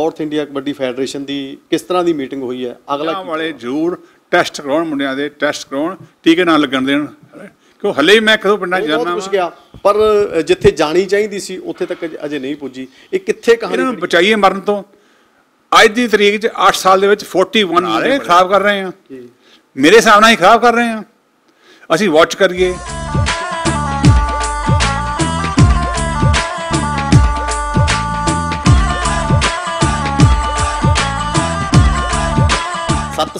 north India kabaddi federation ਦੀ ਕਿਸ ਤਰ੍ਹਾਂ ਦੀ ਮੀਟਿੰਗ ਹੋਈ ਹੈ ਅਗਲਾ ਵਾਲੇ ਜ਼ਰੂਰ ਟੈਸਟ ਕਰਾਉਣ ਮੁੰਡਿਆਂ ਦੇ ਟੈਸਟ ਕਰਾਉਣ ਟੀਕੇ ਨਾ ਲੱਗਣ ਦੇਣ ਕਿਉਂ ਹਲੇ ਹੀ ਮੈਂ ਕਦੋਂ ਪਿੰਡਾਂ ਜਾਣਾ ਕੁਝ ਗਿਆ ਪਰ ਜਿੱਥੇ ਜਾਣੀ ਚਾਹੀਦੀ ਸੀ ਉੱਥੇ ਤੱਕ ਅਜੇ ਨਹੀਂ ਪੁੱਜੀ ਇਹ ਕਿੱਥੇ ਕਹਾਣੀ ਇਹਨਾਂ ਨੂੰ ਬਚਾਈਏ ਮਰਨ ਤੋਂ ਅੱਜ ਦੀ ਤਰੀਕ 'ਚ 8 ਸਾਲ ਦੇ ਵਿੱਚ 41 ਨਾਲੇ ਖਰਾਬ ਕਰ ਰਹੇ ਆ ਮੇਰੇ ਹਿਸਾਬ ਨਾਲ ਹੀ ਖਰਾਬ ਕਰ ਰਹੇ ਆ ਅਸੀਂ ਵਾਚ ਕਰੀਏ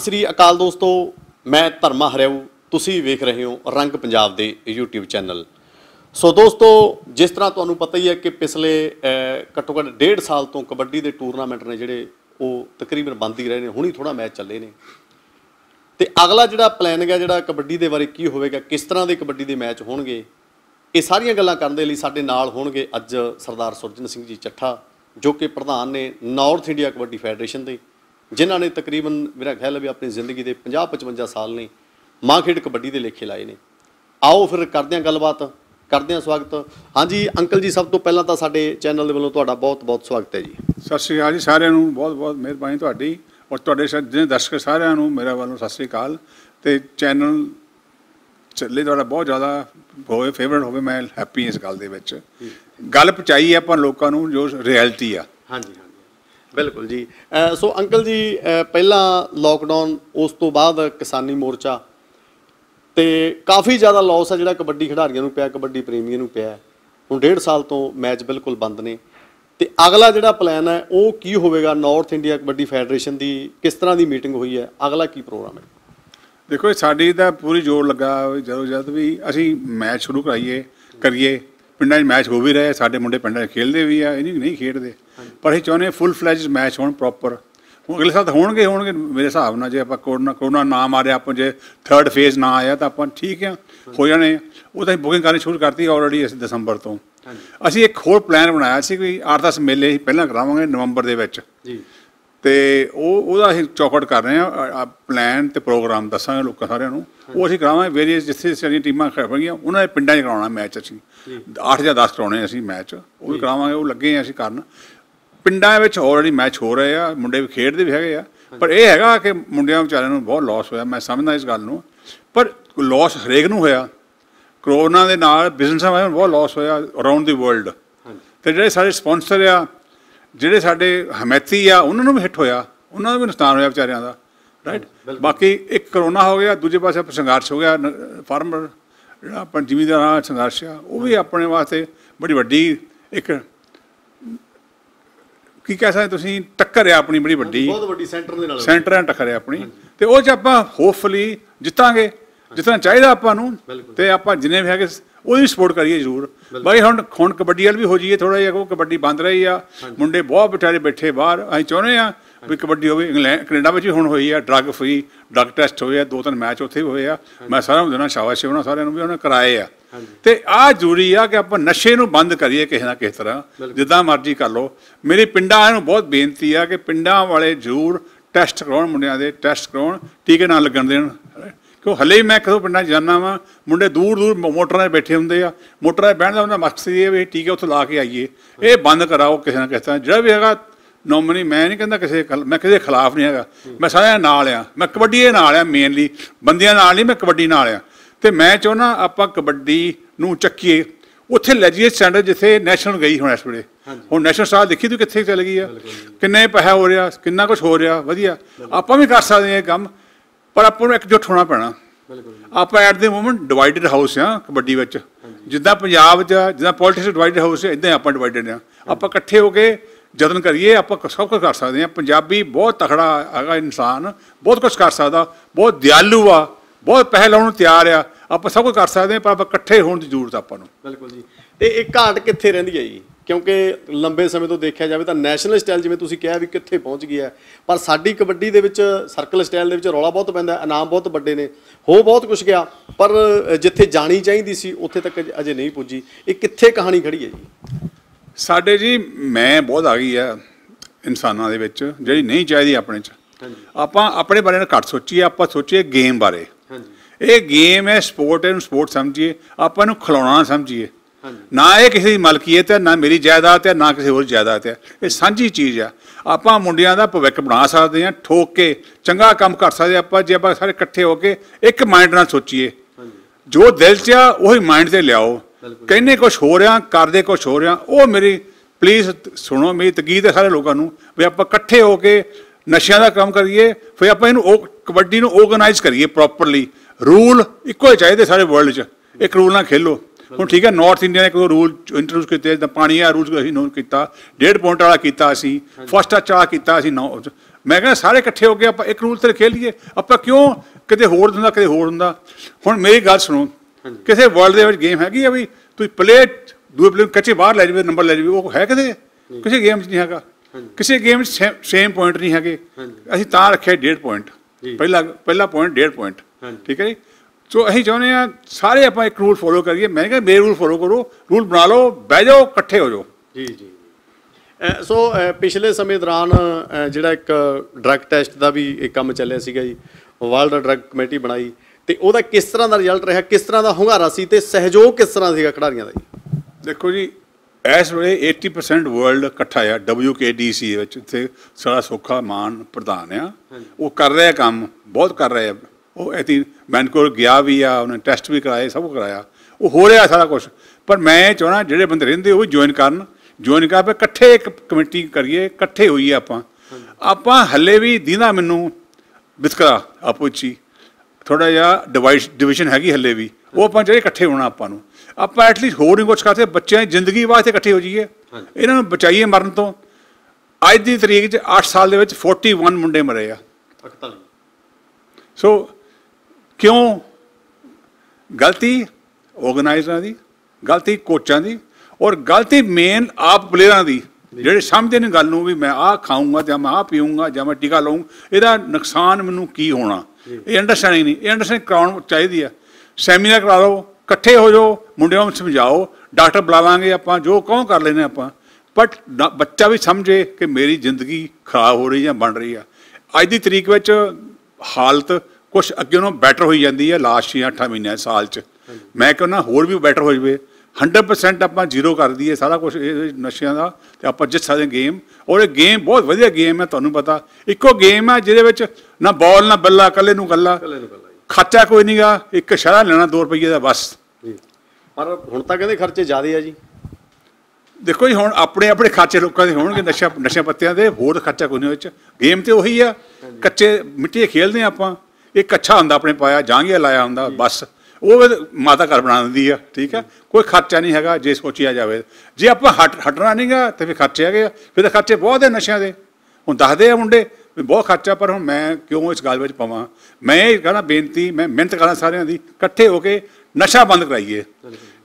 ਸ੍ਰੀ ਅਕਾਲ ਦੋਸਤੋ ਮੈਂ ਧਰਮਾ ਹਰਿਆਉ ਤੁਸੀਂ ਵੇਖ ਰਹੇ ਹੋ ਰੰਗ ਪੰਜਾਬ ਦੇ YouTube ਚੈਨਲ ਸੋ ਦੋਸਤੋ ਜਿਸ ਤਰ੍ਹਾਂ ਤੁਹਾਨੂੰ ਪਤਾ ਹੀ ਹੈ ਕਿ ਪਿਛਲੇ ਘੱਟੋ ਘੱਟ ਡੇਢ ਸਾਲ ਤੋਂ ਕਬੱਡੀ ਦੇ ਟੂਰਨਾਮੈਂਟ ਨੇ ਜਿਹੜੇ ਉਹ ਤਕਰੀਬਨ ਬੰਦ ਹੀ ਰਹੇ ਨੇ ਹੁਣੀ ਥੋੜਾ ਮੈਚ ਚੱਲੇ ਨੇ ਤੇ ਅਗਲਾ ਜਿਹੜਾ ਪਲਾਨ ਹੈ ਜਿਹੜਾ ਕਬੱਡੀ ਦੇ ਬਾਰੇ ਕੀ ਹੋਵੇਗਾ ਕਿਸ ਤਰ੍ਹਾਂ ਦੇ ਕਬੱਡੀ ਦੇ ਮੈਚ ਹੋਣਗੇ ਇਹ ਸਾਰੀਆਂ ਗੱਲਾਂ ਕਰਨ ਦੇ ਲਈ ਸਾਡੇ ਨਾਲ ਹੋਣਗੇ ਅੱਜ ਸਰਦਾਰ ਸੁਰਜਨ ਸਿੰਘ ਜੀ ਚੱਠਾ ਜੋ ਕਿ ਪ੍ਰਧਾਨ ਨੇ ਨਾਰਥ ਇੰਡੀਆ ਕਬੱਡੀ ਫੈਡਰੇਸ਼ਨ ਦੇ ਜਿਨ੍ਹਾਂ ਨੇ ਤਕਰੀਬਨ ਮੇਰਾ ਖਿਆਲ ਹੈ ਵੀ ਆਪਣੀ ਜ਼ਿੰਦਗੀ ਦੇ 50 55 ਸਾਲ ਨੇ ਮਾਂ ਖੇਡ ਕਬੱਡੀ ਦੇ ਲੇਖੇ ਲਾਏ ਨੇ ਆਓ ਫਿਰ ਕਰਦੇ ਹਾਂ ਗੱਲਬਾਤ ਕਰਦੇ ਹਾਂ ਸਵਾਗਤ ਹਾਂਜੀ ਅੰਕਲ ਜੀ ਸਭ ਤੋਂ ਪਹਿਲਾਂ ਤਾਂ ਸਾਡੇ ਚੈਨਲ ਦੇ ਵੱਲੋਂ ਤੁਹਾਡਾ ਬਹੁਤ-ਬਹੁਤ ਸਵਾਗਤ ਹੈ ਜੀ ਸਤਿ ਸ਼੍ਰੀ ਅਕਾਲ ਜੀ ਸਾਰਿਆਂ ਨੂੰ ਬਹੁਤ-ਬਹੁਤ ਮਿਹਰਬਾਨੀ ਤੁਹਾਡੀ ਔਰ ਤੁਹਾਡੇ ਸਾਰੇ ਦਰਸ਼ਕ ਸਾਰਿਆਂ ਨੂੰ ਮੇਰਾ ਵੱਲੋਂ ਸਤਿ ਸ਼੍ਰੀ ਅਕਾਲ ਤੇ ਚੈਨਲ ਚੱਲੇ ਤੁਹਾਡਾ ਬਹੁਤ ਜ਼ਿਆਦਾ ਹੋਵੇ ਫੇਵਰਟ ਹੋਵੇ ਮੈਂ ਹੈਪੀ ਇਸ ਗੱਲ ਦੇ ਵਿੱਚ ਗੱਲ ਪਹੁੰਚਾਈ ਆਪਾਂ ਲੋਕਾਂ ਨੂੰ ਜੋ ਰਿਐਲਿਟੀ ਆ ਹਾਂਜੀ ਬਿਲਕੁਲ ਜੀ ਸੋ ਅੰਕਲ ਜੀ ਪਹਿਲਾਂ ਲਾਕਡਾਊਨ ਉਸ ਤੋਂ ਬਾਅਦ ਕਿਸਾਨੀ ਮੋਰਚਾ ਤੇ ਕਾਫੀ ਜ਼ਿਆਦਾ ਲਾਸ ਆ ਜਿਹੜਾ ਕਬੱਡੀ ਖਿਡਾਰੀਆਂ ਨੂੰ ਪਿਆ ਕਬੱਡੀ ਪ੍ਰੇਮੀਆਂ ਨੂੰ ਪਿਆ ਹੁਣ ਡੇਢ ਸਾਲ ਤੋਂ ਮੈਚ ਬਿਲਕੁਲ ਬੰਦ ਨੇ ਤੇ ਅਗਲਾ ਜਿਹੜਾ ਪਲਾਨ ਹੈ ਉਹ ਕੀ ਹੋਵੇਗਾ ਨਾਰਥ ਇੰਡੀਆ ਕਬੱਡੀ ਫੈਡਰੇਸ਼ਨ ਦੀ ਕਿਸ ਤਰ੍ਹਾਂ ਦੀ ਮੀਟਿੰਗ ਹੋਈ ਹੈ ਅਗਲਾ ਕੀ ਪ੍ਰੋਗਰਾਮ ਹੈ ਦੇਖੋ ਸਾਡੀ ਤਾਂ ਪੂਰੀ ਜੋਰ ਲੱਗਾ ਜਦੋਂ ਜਦ ਵੀ ਅਸੀਂ ਮੈਚ ਸ਼ੁਰੂ ਕਰਾਈਏ ਕਰੀਏ ਪਿੰਡਾਂ 'ਚ ਮੈਚ ਹੋ ਵੀ ਰਹੇ ਸਾਡੇ ਮੁੰਡੇ ਪਿੰਡਾਂ 'ਚ ਖੇਡਦੇ ਵੀ ਆ ਇਹ ਨਹੀਂ ਖੇਡਦੇ ਪਰ ਅਸੀਂ ਚਾਹੁੰਦੇ ਫੁੱਲ ਫਲੈਜ ਮੈਚ ਹੋਣ ਪ੍ਰੋਪਰ ਹੁਣ ਅਗਲੇ ਸਾਲ ਹੋਣਗੇ ਹੋਣਗੇ ਮੇਰੇ ਹਿਸਾਬ ਨਾਲ ਜੇ ਆਪਾਂ ਕੋਰੋਨਾ ਕੋਰੋਨਾ ਨਾ ਮਾਰਿਆ ਆਪਾਂ ਜੇ ਥਰਡ ਫੇਜ਼ ਨਾ ਆਇਆ ਤਾਂ ਆਪਾਂ ਠੀਕ ਆ ਹੋ ਜਾਣੇ ਉਹ ਤਾਂ ਬੁਕਿੰਗ ਕਰਨੀ ਸ਼ੁਰੂ ਕਰਤੀ ਆਲਰੇਡੀ ਅਸੀਂ ਦਸੰਬਰ ਤੋਂ ਅਸੀਂ ਇੱਕ ਹੋਰ ਪਲਾਨ ਬਣਾਇਆ ਸੀ ਕੋਈ 8-10 ਮੇਲੇ ਪਹਿਲਾਂ ਕਰਾਵਾਂਗੇ ਨਵੰਬਰ ਦੇ ਵਿੱਚ ਜੀ ਤੇ ਉਹ ਉਹਦਾ ਅਸੀਂ ਚੌਕਟ ਕਰ ਰਹੇ ਆ ਪਲਾਨ ਤੇ ਪ੍ਰੋਗਰਾਮ ਦੱਸਾਂਗੇ ਲੋਕਾਂ ਸਾਰਿਆਂ ਨੂੰ ਉਹ ਅਸੀਂ ਕਰਾਵਾਂਗੇ ਵੇਰੀਅਸ ਜਿੱਥੇ ਸਾਰੀਆਂ ਟੀਮਾਂ ਖੜਾਵਾਂਗੀਆਂ ਉਹਨਾਂ ਦੇ ਪਿੰਡਾਂ 'ਚ ਕਰਾਉਣਾ ਮੈਚ ਅਸੀਂ 8 ਜਾਂ 10 ਕਰਾਉਣੇ ਅਸੀਂ ਮੈਚ ਉਹ ਵੀ ਕਰਾਵਾਂਗੇ ਉਹ ਲੱਗੇ ਆ ਅਸੀਂ ਕਰਨ ਪਿੰਡਾਂ ਵਿੱਚ ਆਲਰੇਡੀ ਮੈਚ ਹੋ ਰਹੇ ਆ ਮੁੰਡੇ ਵੀ ਖੇਡਦੇ ਵੀ ਹੈਗੇ ਆ ਪਰ ਇਹ ਹੈਗਾ ਕਿ ਮੁੰਡਿਆਂ ਵਿਚਾਰਿਆਂ ਨੂੰ ਬਹੁਤ ਲਾਸ ਹੋਇਆ ਮੈਂ ਸਮਝਦਾ ਇਸ ਗੱਲ ਨੂੰ ਪਰ ਲਾਸ ਹਰੇਕ ਨੂੰ ਹੋਇਆ ਕਰੋਨਾ ਦੇ ਨਾਲ ਬਿਜ਼ਨਸਾਂ ਵਾਲਿਆਂ ਨੂੰ ਬਹੁਤ ਲਾਸ ਹੋਇਆ ਅਰਾਊਂਡ ਦੀ ਵਰਲਡ ਤੇ ਜਿਹੜੇ ਸਾਡੇ ਸਪਾਂਸਰ ਆ ਜਿਹੜੇ ਸਾਡੇ ਹਮੈਤੀ ਆ ਉਹਨਾਂ ਨੂੰ ਵੀ ਹਿੱਟ ਹੋਇਆ ਉਹਨਾਂ ਨੂੰ ਵੀ ਨੁਕਸਾਨ ਹੋਇਆ ਵਿਚਾਰਿਆਂ ਦਾ ਰਾਈਟ ਬਾਕੀ ਇੱਕ ਕਰੋਨਾ ਹੋ ਗਿਆ ਦੂਜੇ ਪਾਸੇ ਸੰਘਰਸ਼ ਹੋ ਗਿਆ ਫਾਰਮਰ ਜਿਹੜਾ ਜ਼ਿਮੀਦਾਰਾਂ ਦਾ ਸੰਘਰਸ਼ ਆ ਉਹ ਵੀ ਆਪਣੇ ਵਾਸਤੇ ਬੜੀ ਵੱਡੀ ਇੱਕ ਕੀ ਕਹਿ ਸਕਦੇ ਤੁਸੀਂ ਟੱਕਰ ਆ ਆਪਣੀ ਬੜੀ ਵੱਡੀ ਬਹੁਤ ਵੱਡੀ ਸੈਂਟਰ ਦੇ ਨਾਲ ਸੈਂਟਰ ਨਾਲ ਟੱਕਰ ਆ ਆਪਣੀ ਤੇ ਉਹ ਚ ਆਪਾਂ ਹੋਪਫੁਲੀ ਜਿੱਤਾਂਗੇ ਜਿੱਤਣਾ ਚਾਹੀਦਾ ਆਪਾਂ ਨੂੰ ਤੇ ਆਪਾਂ ਜਿੰਨੇ ਵੀ ਹੈਗੇ ਉਹਦੀ ਸਪੋਰਟ ਕਰੀਏ ਜ਼ਰੂਰ ਬਾਈ ਹੁਣ ਹੁਣ ਕਬੱਡੀ ਵਾਲ ਵੀ ਹੋ ਜਾਈਏ ਥੋੜਾ ਜਿਹਾ ਕੋ ਕਬੱਡੀ ਬੰਦ ਰਹੀ ਆ ਮੁੰਡੇ ਬਹੁਤ ਬਿਠਾਰੇ ਬੈਠੇ ਬਾਹਰ ਅਸੀਂ ਚਾਹੁੰਦੇ ਆ ਵੀ ਕਬੱਡੀ ਹੋਵੇ ਇੰਗਲੈਂਡ ਕੈਨੇਡਾ ਵਿੱਚ ਵੀ ਹੁਣ ਹੋਈ ਆ ਡਰੱਗ ਫਰੀ ਡਰੱਗ ਟੈਸਟ ਹੋਏ ਆ ਦੋ ਤਿੰਨ ਮੈਚ ਉੱਥੇ ਹੋਏ ਆ ਮੈਂ ਸਾਰਿਆਂ ਨੂੰ ਦੇਣਾ ਸ਼ਾਬਾਸ਼ ਉਹਨਾਂ ਸਾਰਿਆਂ ਨੂੰ ਵੀ ਉਹਨਾਂ ਕਰਾਏ ਆ ਤੇ ਆ ਜ਼ਰੂਰੀ ਆ ਕਿ ਆਪਾਂ ਨਸ਼ੇ ਨੂੰ ਬੰਦ ਕਰੀਏ ਕਿਸੇ ਨਾ ਕਿਸ ਤਰ੍ਹਾਂ ਜਿੱਦਾਂ ਮਰਜ਼ੀ ਕਰ ਲੋ ਮੇਰੀ ਪਿੰਡਾਂ ਨੂੰ ਬਹੁਤ ਬੇਨਤੀ ਆ ਕਿ ਪਿੰਡਾਂ ਵਾਲੇ ਜ਼ਰੂਰ ਟੈਸਟ ਕਰਾਉਣ ਮੁੰਡਿਆਂ ਦੇ ਟੈਸਟ ਕਰਾਉਣ ਟੀਕੇ ਨਾ ਲੱਗਣ ਦੇਣ ਕਿਉਂ ਹਲੇ ਮੈਂ ਕਦੋਂ ਪਿੰਡਾਂ ਜਾਂਦਾ ਵਾਂ ਮੁੰਡੇ ਦੂਰ ਦੂਰ ਮੋਟਰਾਂ 'ਤੇ ਬੈਠੇ ਹੁੰਦੇ ਆ ਮੋਟਰਾਂ 'ਤੇ ਬਹਿਣ ਦਾ ਉਹਨਾਂ ਮਕਸਦ ਇਹ ਵੀ ਟੀਕੇ ਉੱਥੇ ਲਾ ਕੇ ਆਈਏ ਇਹ ਬੰਦ ਕਰਾਓ ਕਿਸੇ ਨਾ ਕਿਸ ਤਰ੍ਹਾਂ ਜਿਹੜਾ ਵੀ ਹੈਗਾ ਨੋਮਨੀ ਮੈਂ ਨਹੀਂ ਕਹਿੰਦਾ ਕਿਸੇ ਮੈਂ ਕਿਸੇ ਖਿਲਾਫ ਨਹੀਂ ਹੈਗਾ ਮੈਂ ਸਾਰਿਆਂ ਨਾਲ ਆ ਮੈਂ ਕਬੱਡੀ ਦੇ ਨਾਲ ਆ ਮੇਨਲੀ ਬੰਦਿਆਂ ਨਾਲ ਨਹੀਂ ਮੈਂ ਕਬੱਡੀ ਨਾਲ ਆ ਤੇ ਮੈਂ ਚਾਹੁੰਦਾ ਆਪਾਂ ਕਬੱਡੀ ਨੂੰ ਚੱਕੀਏ ਉੱਥੇ ਲੈਜੀਏ ਸਟੈਂਡਰ ਜਿੱਥੇ ਨੈਸ਼ਨਲ ਗਈ ਹੁਣ ਇਸ ਵੇਲੇ ਹੁਣ ਨੈਸ਼ਨਲ ਸਾਹ ਦੇਖੀ ਤੂੰ ਕਿੱਥੇ ਚੱਲ ਗਈ ਆ ਕਿੰਨੇ ਪੈਸਾ ਹੋ ਰਿਹਾ ਕਿੰਨਾ ਕੁਝ ਹੋ ਰਿਹਾ ਵਧੀਆ ਆਪਾਂ ਵੀ ਕਰ ਸਕਦੇ ਹਾਂ ਇਹ ਕੰਮ ਪਰ ਆਪਾਂ ਨੂੰ ਇਕਜੁੱਟ ਹੋਣਾ ਪੈਣਾ ਆਪਾਂ ਐਟ ਦੇ ਮੂਮੈਂਟ ਡਿਵਾਈਡਡ ਹਾਊਸ ਆ ਕਬੱਡੀ ਵਿੱਚ ਜਿੱਦਾਂ ਪੰਜਾਬ 'ਚ ਜਿੱਦਾਂ ਪੋਲਿਟਿਕਸ ਡਿਵਾਈਡਡ ਹਾਊਸ ਹੈ ਇਦਾਂ ਆਪਾਂ ਡਿਵਾਈਡਡ ਆ ਆਪਾਂ ਇਕੱਠੇ ਹੋ ਕੇ ਜਤਨ ਕਰੀਏ ਆਪਾਂ ਸਭ ਕੁਝ ਕਰ ਸਕਦੇ ਆ ਪੰਜਾਬੀ ਬਹੁਤ ਤਖੜਾ ਹੈਗਾ ਇਨਸਾਨ ਬਹੁਤ ਕੁਝ ਕਰ ਸਕਦਾ ਬਹੁਤ ਦਿਆਲੂ ਆ ਬਹੁਤ ਪਹਿਲ ਹੋਣ ਨੂੰ ਤਿਆਰ ਆ ਆਪਾਂ ਸਭ ਕੁਝ ਕਰ ਸਕਦੇ ਆ ਪਰ ਆਪਾਂ ਇਕੱਠੇ ਹੋਣ ਦੀ ਜ਼ਰੂਰਤ ਆਪਾਂ ਨੂੰ ਬਿਲਕੁਲ ਜੀ ਤੇ ਇਹ ਘਾਟ ਕਿੱਥੇ ਰਹਿੰਦੀ ਹੈ ਜੀ ਕਿਉਂਕਿ ਲੰਬੇ ਸਮੇਂ ਤੋਂ ਦੇਖਿਆ ਜਾਵੇ ਤਾਂ ਨੈਸ਼ਨਲ ਸਟਾਈਲ ਜਿਵੇਂ ਤੁਸੀਂ ਕਿਹਾ ਵੀ ਕਿੱਥੇ ਪਹੁੰਚ ਗਿਆ ਪਰ ਸਾਡੀ ਕਬੱਡੀ ਦੇ ਵਿੱਚ ਸਰਕਲ ਸਟਾਈਲ ਦੇ ਵਿੱਚ ਰੌਲਾ ਬਹੁਤ ਪੈਂਦਾ ਇਨਾਮ ਬਹੁਤ ਵੱਡੇ ਨੇ ਹੋ ਬਹੁਤ ਕੁਝ ਗਿਆ ਪਰ ਜਿੱਥੇ ਜਾਣੀ ਚਾਹੀਦੀ ਸੀ ਉੱਥੇ ਤੱਕ ਅਜੇ ਨਹੀਂ ਪੁੱਜੀ ਇਹ ਕਿੱਥੇ ਕਹਾਣੀ ਖੜੀ ਹੈ ਜੀ ਸਾਡੇ ਜੀ ਮੈਂ ਬਹੁਤ ਆ ਗਈ ਹੈ ਇਨਸਾਨਾਂ ਦੇ ਵਿੱਚ ਜਿਹੜੀ ਨਹੀਂ ਚਾਹੀਦੀ ਆਪਣੇ ਚ ਆਪਾਂ ਆਪਣੇ ਬਾਰੇ ਨਾ ਘੱਟ ਸੋਚੀਏ ਆਪਾਂ ਸੋਚੀਏ ਗੇਮ ਬਾਰੇ ਇਹ ਗੇਮ ਹੈ ਸਪੋਰਟ ਹੈ ਨੂੰ ਸਪੋਰਟ ਸਮਝੀਏ ਆਪਾਂ ਨੂੰ ਖਿਲਾਉਣਾ ਸਮਝੀਏ ਨਾ ਇਹ ਕਿਸੇ ਦੀ ਮਲਕੀਅਤ ਹੈ ਨਾ ਮੇਰੀ ਜਾਇਦਾਦ ਹੈ ਨਾ ਕਿਸੇ ਹੋਰ ਜਾਇਦਾਦ ਹੈ ਇਹ ਸਾਂਝੀ ਚੀਜ਼ ਆ ਆਪਾਂ ਮੁੰਡਿਆਂ ਦਾ ਭਵਿੱਖ ਬਣਾ ਸਕਦੇ ਹਾਂ ਠੋਕ ਕੇ ਚੰਗਾ ਕੰਮ ਕਰ ਸਕਦੇ ਆਪਾਂ ਜੇ ਆਪਾਂ ਸਾਰੇ ਇਕੱਠੇ ਹੋ ਕੇ ਇੱਕ ਮਾਈਂਡ ਨਾਲ ਸੋਚੀਏ ਜੋ ਦਿਲ 'ਚ ਆ ਉਹੀ ਮਾਈਂਡ ਤੇ ਲਿਆਓ ਕਹਿੰਨੇ ਕੁਝ ਹੋ ਰਿਹਾ ਕਰਦੇ ਕੁਝ ਹੋ ਰਿਹਾ ਉਹ ਮੇਰੀ ਪਲੀਜ਼ ਸੁਣੋ ਮੇਰੀ ਤਕੀਦ ਹੈ ਸਾਰੇ ਲੋਕਾਂ ਨੂੰ ਵੀ ਆਪਾਂ ਇਕੱਠੇ ਹੋ ਕੇ ਨਸ਼ਿਆਂ ਦਾ ਕੰਮ ਕਰੀਏ ਫਿਰ ਆਪਾਂ ਇਹਨੂੰ ਉਹ ਕਬੱਡੀ ਨੂੰ ਆਰਗੇਨਾਈਜ਼ ਕਰੀਏ ਪ੍ਰੋਪਰਲੀ ਰੂਲ ਇੱਕੋ ਹੀ ਚਾਹੀਦੇ ਸਾਰੇ ਵਰਲਡ 'ਚ ਇੱਕ ਰੂਲ ਨਾਲ ਖੇਲੋ ਹੁਣ ਠੀਕ ਹੈ ਨਾਰਥ ਇੰਡੀਆ ਨੇ ਕੋਈ ਰੂਲ ਇੰਟਰੋਡਿਊਸ ਕੀਤੇ ਜਿੱਦਾਂ ਪਾਣੀ ਆ ਰੂਲ ਅਸੀਂ ਨੋਨ ਕੀਤਾ ਡੇਢ ਪੁਆਇੰਟ ਵਾਲਾ ਕੀਤਾ ਅਸੀਂ ਫਸਟ ਆ ਚਾਹ ਕੀਤਾ ਅਸੀਂ ਨੌ ਮੈਂ ਕਹਿੰਦਾ ਸਾਰੇ ਇਕੱਠੇ ਹੋ ਗਏ ਆਪਾਂ ਇੱਕ ਰੂਲ ਤੇ ਖੇਲੀਏ ਲਈਏ ਆਪਾਂ ਕਿਉਂ ਕਿਤੇ ਹੋਰ ਦਿੰਦਾ ਕਿਤੇ ਹੋਰ ਹੁੰਦਾ ਹੁਣ ਮੇਰੀ ਗੱਲ ਸੁਣੋ ਕਿਸੇ ਵਰਲਡ ਦੇ ਵਿੱਚ ਗੇਮ ਹੈਗੀ ਆ ਵੀ ਤੁਸੀਂ ਪਲੇਟ ਦੂਏ ਪਲੇਟ ਕੱਚੇ ਬਾਹਰ ਲੈ ਜਾਵੇ ਨੰਬਰ ਲੈ ਜਾਵੇ ਉਹ ਹੈ ਕਿਤੇ ਕਿਸੇ ਗੇਮ 'ਚ ਨਹੀਂ ਹੈਗਾ ਕਿਸੇ ਗੇਮ ਸੇਮ ਪੁਆਇੰਟ ਨਹੀਂ ਹੈਗੇ ਅਸੀਂ ਤਾਂ ਰੱਖਿਆ 1.5 ਪੁਆਇੰਟ ਪਹਿਲਾ ਪਹਿਲਾ ਪੁਆਇੰਟ 1.5 ਪੁਆਇੰਟ ਠੀਕ ਹੈ ਜੀ ਸੋ ਅਸੀਂ ਚਾਹੁੰਦੇ ਆ ਸਾਰੇ ਆਪਾਂ ਇੱਕ ਰੂਲ ਫੋਲੋ ਕਰੀਏ ਮੈਂ ਕਹਿੰਦਾ ਮੇਰੇ ਰੂਲ ਫੋਲੋ ਕਰੋ ਰੂਲ ਬਣਾ ਲਓ ਬਹਿ ਜਾਓ ਇਕੱਠੇ ਹੋ ਜਾਓ ਜੀ ਜੀ ਸੋ ਪਿਛਲੇ ਸਮੇਂ ਦੌਰਾਨ ਜਿਹੜਾ ਇੱਕ ਡਰੱਗ ਟੈਸਟ ਦਾ ਵੀ ਇੱਕ ਕੰਮ ਚੱਲਿਆ ਸੀਗਾ ਜੀ ਵਰਲਡ ਡਰੱਗ ਕਮੇਟੀ ਬਣਾਈ ਤੇ ਉਹਦਾ ਕਿਸ ਤਰ੍ਹਾਂ ਦਾ ਰਿਜ਼ਲਟ ਰਿਹਾ ਕਿਸ ਤਰ੍ਹਾਂ ਦਾ ਹੁੰਗਾਰਾ ਸੀ ਤੇ ਸਹਿਯੋਗ ਕਿਸ ਤਰ੍ਹਾਂ ਸੀਗਾ ਖਿਡਾਰੀਆਂ ਦਾ ਜੀ ਦੇਖੋ ਜੀ ਇਸ ਵੇਲੇ 80% ਵਰਲਡ ਇਕੱਠਾ ਆ WKDC ਵਿੱਚ ਉੱਥੇ ਸਾਰਾ ਸੋਖਾ ਮਾਨ ਪ੍ਰਧਾਨ ਆ ਉਹ ਕਰ ਰਿਹਾ ਕੰਮ ਬਹੁਤ ਕਰ ਰਿਹਾ ਉਹ ਐਤੀ ਮੈਨਕੋਰ ਗਿਆ ਵੀ ਆ ਉਹਨੇ ਟੈਸਟ ਵੀ ਕਰਾਏ ਸਭ ਕਰਾਇਆ ਉਹ ਹੋ ਰਿਹਾ ਸਾਰਾ ਕੁਝ ਪਰ ਮੈਂ ਚਾਹਣਾ ਜਿਹੜੇ ਬੰਦੇ ਰਹਿੰਦੇ ਉਹ ਜੁਆਇਨ ਕਰਨ ਜੁਆਇਨ ਕਰ ਪੇ ਇਕੱਠੇ ਇੱਕ ਕਮੇਟੀ ਕਰੀਏ ਇਕੱਠੇ ਹੋਈਏ ਆਪਾਂ ਆਪਾਂ ਹੱਲੇ ਵੀ ਦੀਨਾ ਮੈਨੂੰ ਵਿਤਕਰਾ ਆਪੋਚੀ ਥੋੜਾ ਜਿਹਾ ਡਿਵਾਈਸ ਡਿਵੀਜ਼ਨ ਹੈਗੀ ਹੱਲੇ ਵੀ ਉਹ ਆਪਾਂ ਜਿਹੜੇ ਇਕੱਠੇ ਹੋਣਾ ਆਪਾਂ ਨੂੰ ਆਪਾਂ ਐਟਲੀਸਟ ਹੋਰ ਨਹੀਂ ਕੁਝ ਕਰਦੇ ਬੱਚਿਆਂ ਦੀ ਜ਼ਿੰਦਗੀ ਵਾਸਤੇ ਇਕੱਠੇ ਹੋ ਜਾਈਏ ਇਹਨਾਂ ਨੂੰ ਬਚਾਈਏ ਮਰਨ ਤੋਂ ਅੱਜ ਦੀ ਤਰੀਕ 'ਚ 8 ਸਾਲ ਦੇ ਵਿੱਚ 41 ਮੁੰਡੇ ਮਰੇ ਆ 41 ਸੋ ਕਿਉਂ ਗਲਤੀ ਆਰਗੇਨਾਈਜ਼ਰਾਂ ਦੀ ਗਲਤੀ ਕੋਚਾਂ ਦੀ ਔਰ ਗਲਤੀ ਮੇਨ ਆਪ ਪਲੇਅਰਾਂ ਦੀ ਜਿਹੜੇ ਸਮਝਦੇ ਨੇ ਗੱਲ ਨੂੰ ਵੀ ਮੈਂ ਆਹ ਖਾਊਂਗਾ ਜਾਂ ਮੈਂ ਆਹ ਪੀਊਂਗਾ ਜਾਂ ਮੈਂ ਟੀਕਾ ਲਊਂ ਇਹਦਾ ਨੁਕਸਾਨ ਮੈਨੂੰ ਕੀ ਹੋਣਾ ਇਹ ਅੰਡਰਸਟੈਂਡਿੰਗ ਨਹੀਂ ਇਹ ਅੰਡਰਸਟੈਂਡ ਕਰਾਉਣ ਚਾਹੀਦੀ ਆ ਸੈਮੀਨਾਰ ਕਰਾ ਲਓ ਇਕੱਠੇ ਹੋ ਜਾਓ ਮੁੰਡਿਆਂ ਨੂੰ ਸਮਝਾਓ ਡਾਕਟਰ ਬੁਲਾ ਲਾਂਗੇ ਆਪਾਂ ਜੋ ਕਹੋ ਕਰ ਲੈਨੇ ਆਪਾਂ ਬਟ ਬੱਚਾ ਵੀ ਸਮਝੇ ਕਿ ਮੇਰੀ ਜ਼ਿੰਦਗੀ ਖਰਾਬ ਹੋ ਰਹੀ ਜਾਂ ਬਣ ਰਹੀ ਆ ਅੱਜ ਦੀ ਤਰੀਕ ਵਿੱਚ ਹਾਲਤ ਕੁਝ ਅੱਗੇ ਨੂੰ ਬੈਟਰ ਹੋਈ ਜਾਂਦੀ ਹੈ ਲਾਸਟ 6-8 ਮਹੀਨੇ ਸਾਲ 'ਚ ਮੈਂ ਕਹਿੰਦਾ ਹੋਰ ਵੀ ਬੈਟਰ ਹੋ ਜਵੇ 100% ਆਪਾਂ ਜ਼ੀਰੋ ਕਰ ਦਈਏ ਸਾਰਾ ਕੁਝ ਨਸ਼ਿਆਂ ਦਾ ਤੇ ਆਪਾਂ ਜਿੱਤ ਸਕਦੇ ਗੇਮ ਔਰ ਇਹ ਗੇਮ ਬਹੁਤ ਵਧੀਆ ਗੇਮ ਹੈ ਤੁਹਾਨੂੰ ਪਤਾ ਇੱਕੋ ਗੇਮ ਹੈ ਜਿਹਦੇ ਵਿੱਚ ਨਾ ਬਾਲ ਨਾ ਬੱਲਾ ਕੱਲੇ ਨੂੰ ਕੱਲਾ ਖਰਚਾ ਕੋਈ ਨਹੀਂਗਾ ਇੱਕ ਸ਼ਰਾ ਲੈਣਾ 2 ਰੁਪਏ ਦਾ ਬਸ ਪਰ ਹੁਣ ਤਾਂ ਕਹਿੰਦੇ ਖਰਚੇ ਜ਼ਿਆਦੇ ਆ ਜੀ ਦੇਖੋ ਜੀ ਹੁਣ ਆਪਣੇ ਆਪਣੇ ਖਰਚੇ ਲੋਕਾਂ ਦੇ ਹੋਣਗੇ ਨਸ਼ਾ ਨਸ਼ਾ ਪੱਤਿਆਂ ਦੇ ਹੋਰ ਖਰਚਾ ਕੋਈ ਨਹੀਂ ਵਿੱਚ ਗੇਮ ਤੇ ਉਹੀ ਆ ਕੱਚੇ ਮਿੱਟੀ ਖੇਲਦੇ ਆ ਆਪਾਂ ਇਹ ਕੱਚਾ ਹੁੰਦਾ ਆਪਣੇ ਪਾਇਆ ਜਾਂਗਿਆ ਲਾਇਆ ਹੁੰਦਾ ਬਸ ਉਹ ਮਾਤਾ ਘਰ ਬਣਾ ਦਿੰਦੀ ਆ ਠੀਕ ਆ ਕੋਈ ਖਰਚਾ ਨਹੀਂ ਹੈਗਾ ਜੇ ਸੋਚਿਆ ਜਾਵੇ ਜੇ ਆਪਾਂ ਹਟ ਹਟਣਾ ਨਹੀਂਗਾ ਤੇ ਫਿਰ ਖਰਚੇ ਆ ਗਏ ਫਿਰ ਤਾਂ ਖਰਚੇ ਬਹੁਤ ਹੈ ਨਸ਼ਿਆਂ ਦੇ ਹੁਣ ਦੱਸਦੇ ਆ ਮੁੰਡੇ ਬਹੁਤ ਖਰਚਾ ਪਰ ਹੁਣ ਮੈਂ ਕਿਉਂ ਇਸ ਗੱਲ ਵਿੱਚ ਪਵਾਂ ਮੈਂ ਇਹ ਕਹਣਾ ਬੇਨਤੀ ਮੈਂ ਮਿਹਨਤ ਕਰਾਂ ਸਾਰਿਆਂ ਦੀ ਇਕੱਠੇ ਹੋ ਕੇ ਨਸ਼ਾ ਬੰਦ ਕਰਾਈਏ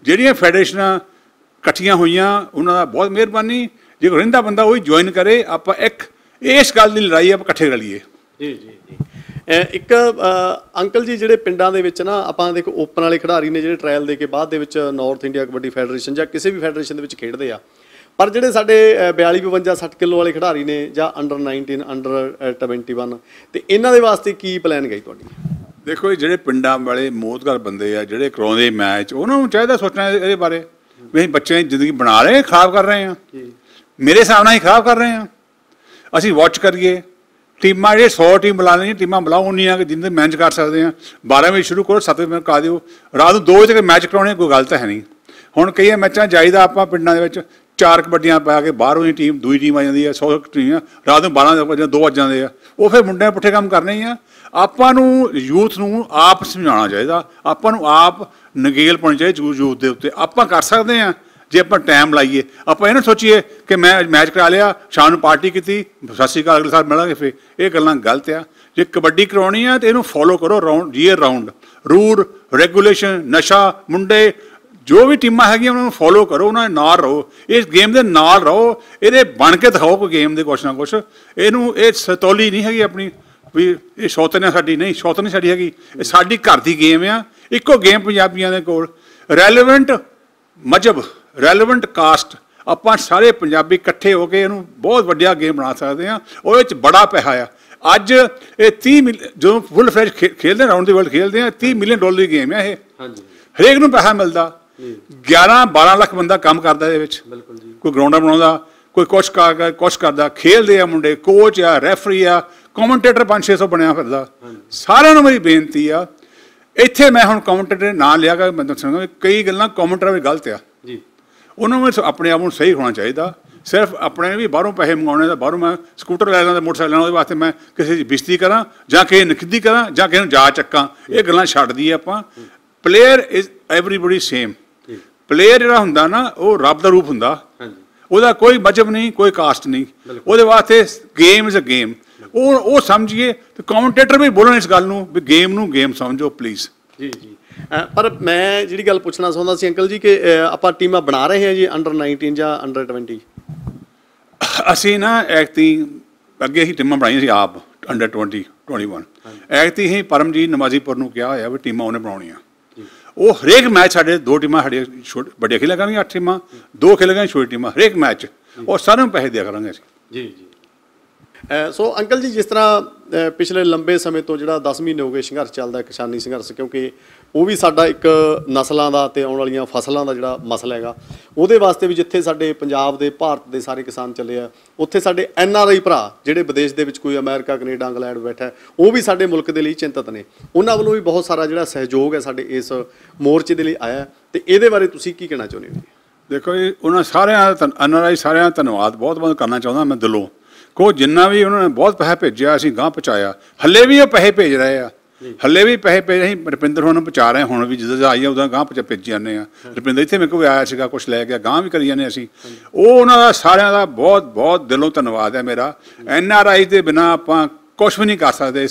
ਜਿਹੜੀਆਂ ਫੈਡਰੇਸ਼ਨਾਂ ਇਕੱਠੀਆਂ ਹੋਈਆਂ ਉਹਨਾਂ ਦਾ ਬਹੁਤ ਮਿਹਰਬਾਨੀ ਜੇ ਰਿੰਦਾ ਬੰਦਾ ਉਹ ਹੀ ਜੁਆਇਨ ਕਰੇ ਆਪਾਂ ਇੱਕ ਇਸ ਗੱਲ ਦੀ ਲੜਾਈ ਆਪਾਂ ਇਕੱਠੇ ਲੜੀਏ ਜੀ ਜੀ ਜੀ ਇੱਕ ਅੰਕਲ ਜੀ ਜਿਹੜੇ ਪਿੰਡਾਂ ਦੇ ਵਿੱਚ ਨਾ ਆਪਾਂ ਦੇਖੋ ਓਪਨ ਵਾਲੇ ਖਿਡਾਰੀ ਨੇ ਜਿਹੜੇ ਟ੍ਰਾਇਲ ਦੇ ਕੇ ਬਾਅਦ ਦੇ ਵਿੱਚ ਨਾਰਥ ਇੰਡੀਆ ਕਬੱਡੀ ਫੈਡਰੇਸ਼ਨ ਜਾਂ ਕਿਸੇ ਵੀ ਫੈਡਰੇਸ਼ਨ ਦੇ ਵਿੱਚ ਖੇਡਦੇ ਆ ਪਰ ਜਿਹੜੇ ਸਾਡੇ 42 52 60 ਕਿਲੋ ਵਾਲੇ ਖਿਡਾਰੀ ਨੇ ਜਾਂ ਅੰਡਰ 19 ਅੰਡਰ 21 ਤੇ ਇਹਨਾਂ ਦੇ ਵਾਸਤੇ ਕੀ ਪਲਾਨ ਗਈ ਤੁਹਾਡੀ ਦੇਖੋ ਇਹ ਜਿਹੜੇ ਪਿੰਡਾਂ ਵਾਲੇ ਮੋਦਗਰ ਬੰਦੇ ਆ ਜਿਹੜੇ ਕਰਾਉਂਦੇ ਮੈਚ ਉਹਨਾਂ ਨੂੰ ਚਾਹੀਦਾ ਸੋਚਣਾ ਇਹਦੇ ਬਾਰੇ ਵੀ ਬੱਚੇ ਦੀ ਜ਼ਿੰਦਗੀ ਬਣਾ ਰਹੇ ਖਰਾਬ ਕਰ ਰਹੇ ਆ ਮੇਰੇ ਹਿਸਾਬ ਨਾਲ ਹੀ ਖਰਾਬ ਕਰ ਰਹੇ ਆ ਅਸੀਂ ਵਾਚ ਕਰੀਏ ਟੀਮਾਂ ਜੇ 100 ਟੀਮ ਬੁਲਾ ਲੈਣੀ ਟੀਮਾਂ ਨਹੀਂ ਆ ਕਿ ਜਿੰਨੇ ਮੈਚ ਕਰ ਸਕਦੇ ਆ 12 ਵਜੇ ਸ਼ੁਰੂ ਕਰੋ 7 ਵਜੇ ਕਾ ਦਿਓ ਰਾਤ ਨੂੰ 2 ਵਜੇ ਤੱਕ ਮੈਚ ਕਰਾਉਣੇ ਕੋਈ ਗੱਲ ਤਾਂ ਹੈ ਨਹੀਂ ਹੁਣ ਕਈ ਮੈਚਾਂ ਜਾਈਦਾ ਆਪਾਂ ਪਿੰਡਾਂ ਦੇ ਵਿੱਚ ਚਾਰ ਕਬੱਡੀਆਂ ਪਾ ਕੇ ਬਾਹਰੋਂ ਦੀ ਟੀਮ ਦੂਜੀ ਟੀਮ ਆ ਜਾਂਦੀ ਹੈ 100 ਟੀਮਾਂ ਰਾਤ ਨੂੰ 12 ਵਜੇ 2 ਵਜੇ ਜਾਂਦੇ ਆ ਉਹ ਫਿਰ ਮੁੰਡਿਆਂ ਪੁੱਠੇ ਕੰਮ ਕਰਨੇ ਆ ਆਪਾਂ ਨੂੰ ਯੂਥ ਨੂੰ ਆਪ ਸਮਝਾਉਣਾ ਚਾਹੀਦਾ ਆਪਾਂ ਨੂੰ ਆਪ ਨਗੇਲ ਪਾਉਣੀ ਚਾਹੀਦੀ ਜੂ ਦੇ ਉੱਤੇ ਆਪਾਂ ਕਰ ਸਕਦੇ ਆ ਜੇ ਆਪਾਂ ਟਾਈਮ ਲਾਈਏ ਆਪਾਂ ਇਹ ਨਾ ਸੋਚੀਏ ਕਿ ਮੈਂ ਮੈਚ ਕਰਾ ਲਿਆ ਸ਼ਾਮ ਨੂੰ ਪਾਰਟੀ ਕੀਤੀ ਸਾਸੀ ਸ਼੍ਰੀ ਅਗਲੇ ਸਾਲ ਮਿਲਾਂਗੇ ਫੇ ਇਹ ਗੱਲਾਂ ਗਲਤ ਆ ਜੇ ਕਬੱਡੀ ਕਰਾਉਣੀ ਆ ਤੇ ਇਹਨੂੰ ਫੋਲੋ ਕਰੋ round year round rule regulation ਨਸ਼ਾ ਮੁੰਡੇ ਜੋ ਵੀ ਟੀਮਾਂ ਹੈਗੀਆਂ ਉਹਨਾਂ ਨੂੰ ਫੋਲੋ ਕਰੋ ਉਹਨਾਂ ਦੇ ਨਾਲ ਰਹੋ ਇਸ ਗੇਮ ਦੇ ਨਾਲ ਰਹੋ ਇਹਦੇ ਬਣ ਕੇ ਦਿਖਾਓ ਕੋਈ ਗੇਮ ਦੇ ਕੁਛ ਨਾ ਕੁਛ ਇਹਨੂੰ ਇਹ ਸਤੋਲੀ ਨਹੀਂ ਹੈਗੀ ਆਪਣੀ ਵੀ ਇਹ ਸ਼ੌਤਨ ਸਾਡੀ ਨਹੀਂ ਸ਼ੌਤਨ ਸਾਡੀ ਹੈਗੀ ਇਹ ਸਾਡੀ ਘਰ ਦੀ ਗੇਮ ਆ ਇੱਕੋ ਗੇਮ ਪੰਜਾਬੀਆਂ ਦੇ ਕੋਲ ਰੈਲੇਵੈਂਟ ਮਜਬ ਰੈਲੇਵੈਂਟ ਕਾਸਟ ਆਪਾਂ ਸਾਰੇ ਪੰਜਾਬੀ ਇਕੱਠੇ ਹੋ ਕੇ ਇਹਨੂੰ ਬਹੁਤ ਵੱਡਿਆ ਗੇਮ ਬਣਾ ਸਕਦੇ ਆ ਉਹਦੇ ਵਿੱਚ ਬੜਾ ਪੈਸਾ ਆ ਅੱਜ ਇਹ 30 ਜਦੋਂ ਫੁੱਲ ਫਲੈਸ਼ ਖੇਡਦੇ ਰਾਉਂਡ ਦੀ ਵਰਲਡ ਖੇਡਦੇ ਆ 30 ਮਿਲੀਅਨ ਡਾਲਰ ਦੀ ਗੇਮ ਆ ਇਹ ਹਾਂਜੀ ਹਰੇਕ ਨੂੰ ਪੈਸਾ ਮਿਲਦਾ 11 12 ਲੱਖ ਬੰਦਾ ਕੰਮ ਕਰਦਾ ਇਹਦੇ ਵਿੱਚ ਬਿਲਕੁਲ ਜੀ ਕੋਈ ਗਰਾਊਂਡਾ ਬਣਾਉਂਦਾ ਕੋਈ ਕੁਛ ਕਰ ਕੁਛ ਕਰਦਾ ਖੇਲਦੇ ਆ ਮੁੰਡੇ ਕੋਚ ਆ ਰੈਫਰੀ ਆ ਕਮੈਂਟੇਟਰ 5-600 ਬਣਿਆ ਫਿਰਦਾ ਸਾਰਿਆਂ ਨੂੰ ਮੇਰੀ ਬੇਨਤੀ ਆ ਇੱਥੇ ਮੈਂ ਹੁਣ ਕਮੈਂਟੇਟਰ ਨਾਂ ਲਿਆ ਕਿ ਮੈਂ ਦੱਸਣਾ ਕਈ ਗੱਲਾਂ ਕਮੈਂਟਰ ਵੀ ਗਲਤ ਆ ਜੀ ਉਹਨਾਂ ਵਿੱਚ ਆਪਣੇ ਆਪ ਨੂੰ ਸਹੀ ਹੋਣਾ ਚਾਹੀਦਾ ਸਿਰਫ ਆਪਣੇ ਵੀ ਬਾਹਰੋਂ ਪੈਸੇ ਮੰਗਾਉਣੇ ਦਾ ਬਾਹਰੋਂ ਮੈਂ ਸਕੂਟਰ ਲੈ ਲੈਂਦਾ ਮੋਟਰਸਾਈਕਲ ਲੈਣਾ ਉਹਦੇ ਵਾਸਤੇ ਮੈਂ ਕਿਸੇ ਦੀ ਬਿਜਤੀ ਕਰਾਂ ਜਾਂ ਕਿਸੇ ਨਖਿੱਦੀ ਕਰਾਂ ਜਾਂ ਕਿਸੇ ਨੂੰ ਜਾ ਚੱਕਾਂ ਇਹ ਗੱਲਾਂ ਛੱਡ ਦਈਏ ਆਪਾਂ player is everybody same player ਜਿਹੜਾ ਹੁੰਦਾ ਨਾ ਉਹ ਰੱਬ ਦਾ ਰੂਪ ਹੁੰਦਾ ਉਹਦਾ ਕੋਈ ਮਜਬ ਨਹੀਂ ਕੋਈ ਕਾਸਟ ਨਹੀਂ ਉਹਦੇ ਵਾਸਤੇ ਗੇਮ ਇਜ਼ ਅ ਗੇਮ ਉਹ ਉਹ ਸਮਝੀਏ ਤੇ ਕਮੈਂਟੇਟਰ ਵੀ ਬੋਲਣ ਇਸ ਗੱਲ ਨੂੰ ਵੀ ਗੇਮ ਨੂੰ ਗੇਮ ਸਮਝੋ ਪਲੀਜ਼ ਜੀ ਜੀ ਪਰ ਮੈਂ ਜਿਹੜੀ ਗੱਲ ਪੁੱਛਣਾ ਚਾਹੁੰਦਾ ਸੀ ਅੰਕਲ ਜੀ ਕਿ ਆਪਾਂ ਟੀਮਾਂ ਬਣਾ ਰਹੇ ਹਾਂ ਜੀ ਅੰਡਰ 19 ਜਾਂ ਅੰਡਰ 20 ਅਸੀਂ ਨਾ ਐਕਤੀ ਅੱਗੇ ਹੀ ਟੀਮਾਂ ਬਣਾਈਆਂ ਸੀ ਆਪ ਅੰਡਰ 20 21 ਐਕਤੀ ਹੀ ਪਰਮਜੀਤ ਨਮਾਜ਼ੀਪੁਰ ਨੂੰ ਕਿਹਾ ਹੋਇਆ ਵੀ ਟੀਮਾਂ ਉਹਨੇ ਬਣਾਉਣੀਆਂ ਉਹ ਹਰੇਕ ਮੈਚ ਸਾਡੇ ਦੋ ਟੀਮਾਂ ਸਾਡੇ ਵੱਡੇ ਖੇਲਿਆ ਕਰਾਂਗੇ ਅੱਠ ਟੀਮਾਂ ਦੋ ਖੇਲੇਗਾ ਛੋਟੀ ਟੀਮਾਂ ਹਰੇਕ ਮੈਚ ਉਹ ਸਾਰਿਆਂ ਨੂੰ ਪੈਸੇ ਦਿਆ ਕਰਾਂਗੇ ਅਸੀਂ ਜੀ ਜੀ ਸੋ ਅੰਕਲ ਜੀ ਜਿਸ ਤਰ੍ਹਾਂ ਪਿਛਲੇ ਲੰਬੇ ਸਮੇਂ ਤੋਂ ਜਿਹੜਾ 10 ਮਹੀਨੇ ਹੋ ਗਏ ਸੰਘਰਸ਼ ਚੱਲਦਾ ਕਿਸਾਨੀ ਸੰਘਰਸ਼ ਕਿਉਂਕਿ ਉਹ ਵੀ ਸਾਡਾ ਇੱਕ ਨਸਲਾਂ ਦਾ ਤੇ ਆਉਣ ਵਾਲੀਆਂ ਫਸਲਾਂ ਦਾ ਜਿਹੜਾ ਮਸਲਾ ਹੈਗਾ ਉਹਦੇ ਵਾਸਤੇ ਵੀ ਜਿੱਥੇ ਸਾਡੇ ਪੰਜਾਬ ਦੇ ਭਾਰਤ ਦੇ ਸਾਰੇ ਕਿਸਾਨ ਚੱਲੇ ਆ ਉੱਥੇ ਸਾਡੇ ਐਨ ਆਰ ਆਈ ਭਰਾ ਜਿਹੜੇ ਵਿਦੇਸ਼ ਦੇ ਵਿੱਚ ਕੋਈ ਅਮਰੀਕਾ ਕੈਨੇਡਾ ਇੰਗਲੈਂਡ ਬੈਠਾ ਉਹ ਵੀ ਸਾਡੇ ਮੁਲਕ ਦੇ ਲਈ ਚਿੰਤਤ ਨੇ ਉਹਨਾਂ ਵੱਲੋਂ ਵੀ ਬਹੁਤ ਸਾਰਾ ਜਿਹੜਾ ਸਹਿਯੋਗ ਹੈ ਸਾਡੇ ਇਸ ਮੋਰਚੇ ਦੇ ਲਈ ਆਇਆ ਤੇ ਇਹਦੇ ਬਾਰੇ ਤੁਸੀਂ ਕੀ ਕਹਿਣਾ ਚਾਹੁੰਦੇ ਹੋ ਦੇਖੋ ਇਹ ਉਹਨਾਂ ਸਾਰਿਆਂ ਦਾ ਐਨ ਆਰ ਆਈ ਸਾਰਿਆਂ ਦਾ ਧੰਨਵਾਦ ਬਹੁਤ ਬਹੁਤ ਕਰਨਾ ਚਾਹੁੰਦਾ ਮੈਂ ਦਿਲੋਂ ਕੋ ਜਿੰਨਾ ਵੀ ਉਹਨਾਂ ਨੇ ਬਹੁਤ ਪੈਸਾ ਭੇਜਿਆ ਅਸੀਂ ਗਾਂ ਪਹੁੰਚਾਇਆ ਹੱਲੇ ਵੀ ਉਹ ਪੈਸੇ ਭੇਜ ਰਹੇ ਆ ਹੱਲੇ ਵੀ ਪੈਸੇ ਭੇਜ ਅਸੀਂ ਰਪਿੰਦਰ ਹੁਣ ਪਹੁੰਚਾ ਰਹੇ ਹੁਣ ਵੀ ਜਦੋਂ ਆਈਏ ਉਹਦਾ ਗਾਂ ਪਚਾ ਭੇਜ ਜਾਂਦੇ ਆ ਰਪਿੰਦਰ ਇੱਥੇ ਮੇਰੇ ਕੋਲ ਆਇਆ ਸੀਗਾ ਕੁਝ ਲੈ ਗਿਆ ਗਾਂ ਵੀ ਕਰੀ ਜਾਂਦੇ ਅਸੀਂ ਉਹ ਉਹਨਾਂ ਦਾ ਸਾਰਿਆਂ ਦਾ ਬਹੁਤ ਬਹੁਤ ਦਿਲੋਂ ਧੰਨਵਾਦ ਹੈ ਮੇਰਾ ਐਨ ਆਰ ਆਈ ਦੇ ਬਿਨਾ ਆਪਾਂ ਕੁਝ ਵੀ ਨਹੀਂ ਕਰ ਸਕਦੇ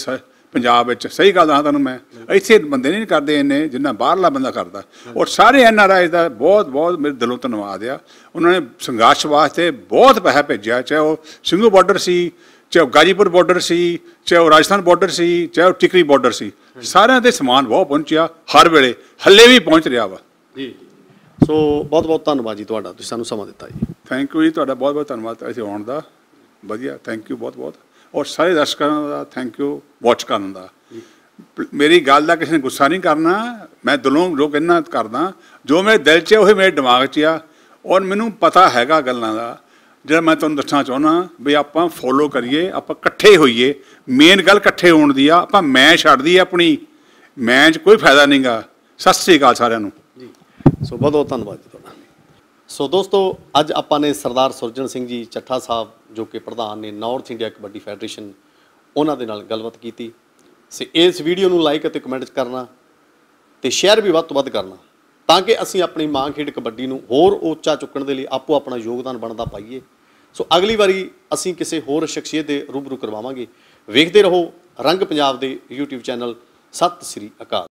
ਪੰਜਾਬ ਵਿੱਚ ਸਹੀ ਗੱਲ ਦੱਸਾਂ ਤੁਹਾਨੂੰ ਮੈਂ ਇੱਥੇ ਬੰਦੇ ਨਹੀਂ ਕਰਦੇ ਇਹਨੇ ਜਿੰਨਾ ਬਾਹਰਲਾ ਬੰਦਾ ਕਰਦਾ ਔਰ ਸਾਰੇ ਐਨ ਆਰ ਆਈ ਦਾ ਬਹੁਤ ਬਹੁਤ ਮੇਰੇ ਦਿਲੋਂ ਧੰਨਵਾਦ ਆ ਉਹਨਾਂ ਨੇ ਸੰਘਰਸ਼ ਵਾਸਤੇ ਬਹੁਤ ਪੈਸਾ ਭੇਜਿਆ ਚਾਹੇ ਉਹ ਸਿੰਘੂ ਬਾਰਡਰ ਸੀ ਚਾਹੇ ਗਾਜੀਪੁਰ ਬਾਰਡਰ ਸੀ ਚਾਹੇ ਉਹ ਰਾਜਸਥਾਨ ਬਾਰਡਰ ਸੀ ਚਾਹੇ ਉਹ ਟਿਕਰੀ ਬਾਰਡਰ ਸੀ ਸਾਰਿਆਂ ਦੇ ਸਮਾਨ ਬਹੁਤ ਪਹੁੰਚਿਆ ਹਰ ਵੇਲੇ ਹੱਲੇ ਵੀ ਪਹੁੰਚ ਰਿਹਾ ਵਾ ਜੀ ਸੋ ਬਹੁਤ ਬਹੁਤ ਧੰਨਵਾਦ ਜੀ ਤੁਹਾਡਾ ਤੁਸੀਂ ਸਾਨੂੰ ਸਮਾਂ ਦਿੱਤਾ ਜੀ ਥੈਂਕ ਯੂ ਜੀ ਤੁਹਾਡਾ ਬਹੁਤ ਬਹੁਤ ਧੰਨਵਾਦ ਅਸੀਂ ਆਉਣ ਦਾ ਵਧੀਆ ਥੈਂਕ ਯੂ ਬਹੁਤ ਬਹੁਤ ਔਰ ਸਾਰੇ ਦਰਸ਼ਕਾਂ ਦਾ ਥੈਂਕ ਯੂ ਵਾਚ ਕਰਨ ਦਾ ਮੇਰੀ ਗੱਲ ਦਾ ਕਿਸੇ ਨੇ ਗੁੱਸਾ ਨਹੀਂ ਕਰਨਾ ਮੈਂ ਦਿਲੋਂ ਜੋ ਕਹਿਣਾ ਕਰਦਾ ਜੋ ਮੇਰੇ ਦਿਲ 'ਚ ਉਹ ਮੇਰੇ ਦਿਮਾਗ 'ਚ ਆ ਔਰ ਮੈਨੂੰ ਪਤਾ ਹੈਗਾ ਗੱਲਾਂ ਦਾ ਜਿਹੜਾ ਮੈਂ ਤੁਹਾਨੂੰ ਦੱਸਣਾ ਚਾਹੁੰਦਾ ਵੀ ਆਪਾਂ ਫੋਲੋ ਕਰੀਏ ਆਪਾਂ ਇਕੱਠੇ ਹੋਈਏ ਮੇਨ ਗੱਲ ਇਕੱਠੇ ਹੋਣ ਦੀ ਆ ਆਪਾਂ ਮੈਂ ਛੱਡਦੀ ਆਪਣੀ ਮੈਂ 'ਚ ਕੋਈ ਫਾਇਦਾ ਨਹੀਂਗਾ ਸਤਿ ਸ੍ਰੀ ਅਕਾਲ ਸਾਰਿਆਂ ਨੂੰ ਜੀ ਸੋ ਬਹੁਤ ਬਹੁਤ ਧੰਨਵਾਦ ਸੋ ਦੋਸਤੋ ਅੱਜ ਆਪਾਂ ਨੇ ਸਰਦਾਰ ਸੁਰਜਨ ਸਿੰਘ ਜੀ ਚੱਠਾ ਸਾਹਿਬ ਜੋ ਕਿ ਪ੍ਰਧਾਨ ਨੇ ਨਾਰਥ ਇੰਡੀਆ ਕਬੱਡੀ ਫੈਡਰੇਸ਼ਨ ਉਹਨਾਂ ਦੇ ਨਾਲ ਗੱਲਬਾਤ ਕੀਤੀ ਸੇ ਇਸ ਵੀਡੀਓ ਨੂੰ ਲਾਈਕ ਅਤੇ ਕਮੈਂਟ ਕਰਨਾ ਤੇ ਸ਼ੇਅਰ ਵੀ ਵੱਧ ਤੋਂ ਵੱਧ ਕਰਨਾ ਤਾਂ ਕਿ ਅਸੀਂ ਆਪਣੀ ਮਾਂ ਖੇਡ ਕਬੱਡੀ ਨੂੰ ਹੋਰ ਉੱਚਾ ਚੁੱਕਣ ਦੇ ਲਈ ਆਪੋ ਆਪਣਾ ਯੋਗਦਾਨ ਬਣਦਾ ਪਾਈਏ ਸੋ ਅਗਲੀ ਵਾਰੀ ਅਸੀਂ ਕਿਸੇ ਹੋਰ ਸ਼ਖਸੀਅਤ ਦੇ ਰੂਬਰੂ ਕਰਵਾਵਾਂਗੇ ਵੇਖਦੇ ਰਹੋ ਰੰਗ ਪੰਜਾਬ ਦੇ YouTube ਚੈਨਲ ਸਤਿ ਸ੍ਰੀ ਅਕਾਲ